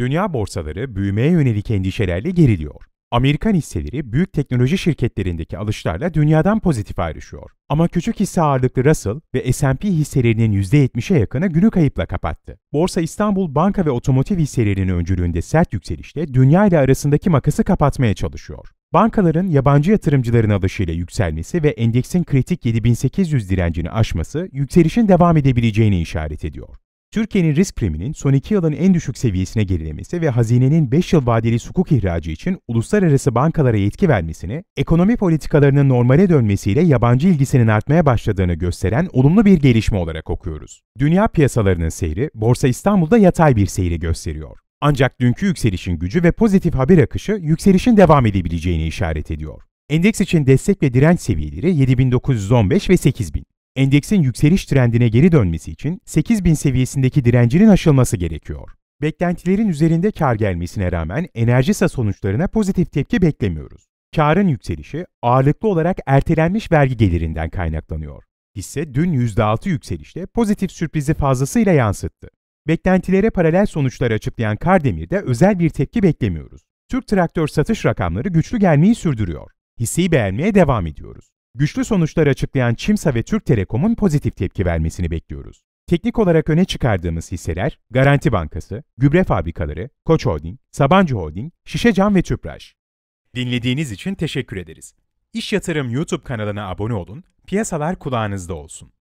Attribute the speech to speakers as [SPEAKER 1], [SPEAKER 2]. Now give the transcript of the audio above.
[SPEAKER 1] Dünya borsaları büyümeye yönelik endişelerle geriliyor. Amerikan hisseleri büyük teknoloji şirketlerindeki alışlarla dünyadan pozitif ayrışıyor. Ama küçük hisse ağırlıklı Russell ve S&P hisselerinin %70'e yakını günü kayıpla kapattı. Borsa İstanbul banka ve otomotiv hisselerinin öncülüğünde sert yükselişte dünya ile arasındaki makası kapatmaya çalışıyor. Bankaların yabancı yatırımcıların alışıyla yükselmesi ve endeksin kritik 7800 direncini aşması yükselişin devam edebileceğini işaret ediyor. Türkiye'nin risk priminin son iki yılın en düşük seviyesine gerilemesi ve hazinenin 5 yıl vadeli sukuk ihracı için uluslararası bankalara yetki vermesini, ekonomi politikalarının normale dönmesiyle yabancı ilgisinin artmaya başladığını gösteren olumlu bir gelişme olarak okuyoruz. Dünya piyasalarının seyri, Borsa İstanbul'da yatay bir seyri gösteriyor. Ancak dünkü yükselişin gücü ve pozitif haber akışı yükselişin devam edebileceğini işaret ediyor. Endeks için destek ve direnç seviyeleri 7915 ve 8000. Endeksin yükseliş trendine geri dönmesi için 8000 seviyesindeki direncinin aşılması gerekiyor. Beklentilerin üzerinde kar gelmesine rağmen enerjisa sonuçlarına pozitif tepki beklemiyoruz. Karın yükselişi ağırlıklı olarak ertelenmiş vergi gelirinden kaynaklanıyor. Hisse dün %6 yükselişte pozitif sürprizi fazlasıyla yansıttı. Beklentilere paralel sonuçlar açıklayan Kardemir'de özel bir tepki beklemiyoruz. Türk traktör satış rakamları güçlü gelmeyi sürdürüyor. Hisseyi beğenmeye devam ediyoruz. Güçlü sonuçları açıklayan Çimsa ve Türk Telekom'un pozitif tepki vermesini bekliyoruz. Teknik olarak öne çıkardığımız hisseler Garanti Bankası, Gübre Fabrikaları, Koç Holding, Sabancı Holding, Şişe Cam ve Tüpraş. Dinlediğiniz için teşekkür ederiz. İş Yatırım YouTube kanalına abone olun, piyasalar kulağınızda olsun.